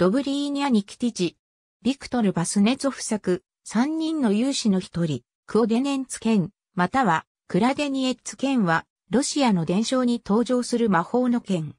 ドブリーニャ・ニキティジ、ビクトル・バスネツォフ作、三人の勇士の一人、クオデネンツ剣、またはクラデニエッツ剣は、ロシアの伝承に登場する魔法の剣。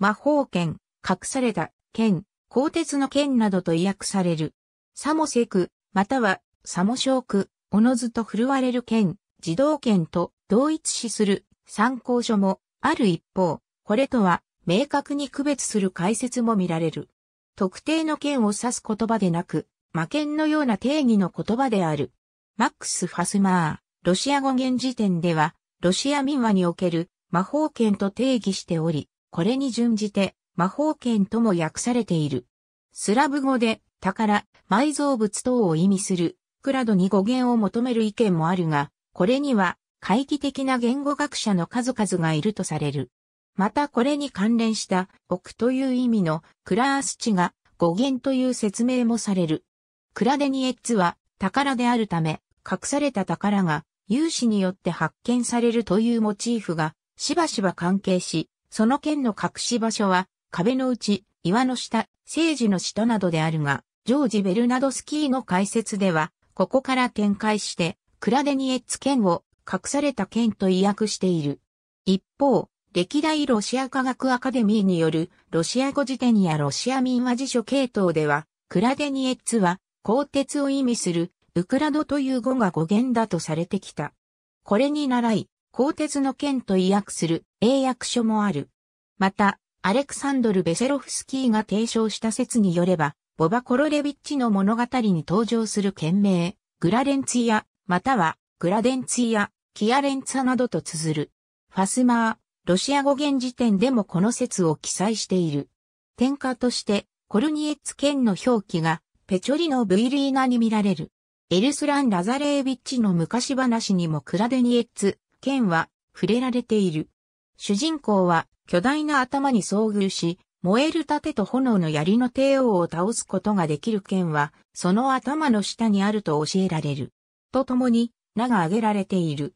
魔法剣、隠された剣、鋼鉄の剣などと意訳される。サモセク、またはサモショーク、おのずと振るわれる剣、自動剣と同一視する参考書もある一方、これとは明確に区別する解説も見られる。特定の県を指す言葉でなく、魔剣のような定義の言葉である。マックス・ファスマー、ロシア語現時点では、ロシア民話における魔法剣と定義しており、これに準じて魔法剣とも訳されている。スラブ語で宝、埋蔵物等を意味するクラドに語源を求める意見もあるが、これには懐疑的な言語学者の数々がいるとされる。またこれに関連した奥という意味のクラース値が語源という説明もされる。クラデニエッツは宝であるため隠された宝が有志によって発見されるというモチーフがしばしば関係し、その剣の隠し場所は壁の内、岩の下、政治の下などであるが、ジョージ・ベルナドスキーの解説では、ここから展開して、クラデニエッツ剣を隠された剣と意訳している。一方、歴代ロシア科学アカデミーによるロシア語辞典やロシア民話辞書系統では、クラデニエッツは、鋼鉄を意味する、ウクラドという語が語源だとされてきた。これに倣い、鋼鉄の剣と意訳する英訳書もある。また、アレクサンドル・ベセロフスキーが提唱した説によれば、ボバ・コロレビッチの物語に登場する剣名、グラレンツィア、または、グラデンツィア、キアレンツァなどと綴る。ファスマー、ロシア語現時点でもこの説を記載している。点火として、コルニエッツ県の表記が、ペチョリのブイリーナに見られる。エルスラン・ラザレービッチの昔話にもクラデニエッツ、県は、触れられている。主人公は、巨大な頭に遭遇し、燃える盾と炎の槍の帝王を倒すことができる剣は、その頭の下にあると教えられる。とともに、名が挙げられている。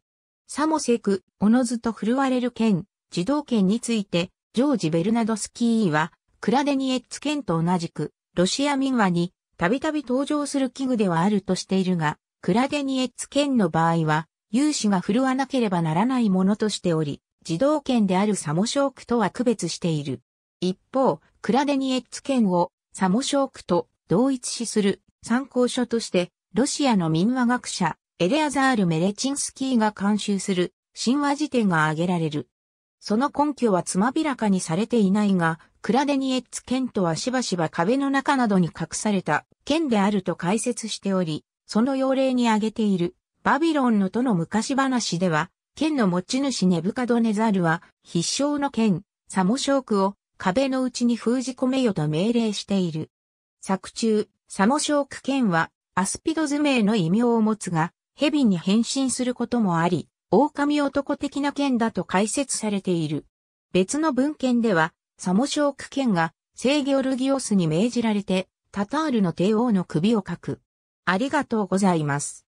さもせく、おのずと振るわれる剣、自動権について、ジョージ・ベルナドスキーは、クラデニエッツ県と同じく、ロシア民話に、たびたび登場する器具ではあるとしているが、クラデニエッツ県の場合は、融資が振るわなければならないものとしており、自動権であるサモショークとは区別している。一方、クラデニエッツ県をサモショークと同一視する参考書として、ロシアの民話学者、エレアザール・メレチンスキーが監修する神話辞典が挙げられる。その根拠はつまびらかにされていないが、クラデニエッツ剣とはしばしば壁の中などに隠された剣であると解説しており、その要例に挙げているバビロンのとの昔話では、剣の持ち主ネブカドネザルは必勝の剣、サモショークを壁の内に封じ込めよと命令している。作中、サモショーク剣はアスピド図名の異名を持つが、蛇に変身することもあり、狼男的な剣だと解説されている。別の文献では、サモショーク剣がイギオルギオスに命じられて、タタールの帝王の首をかく。ありがとうございます。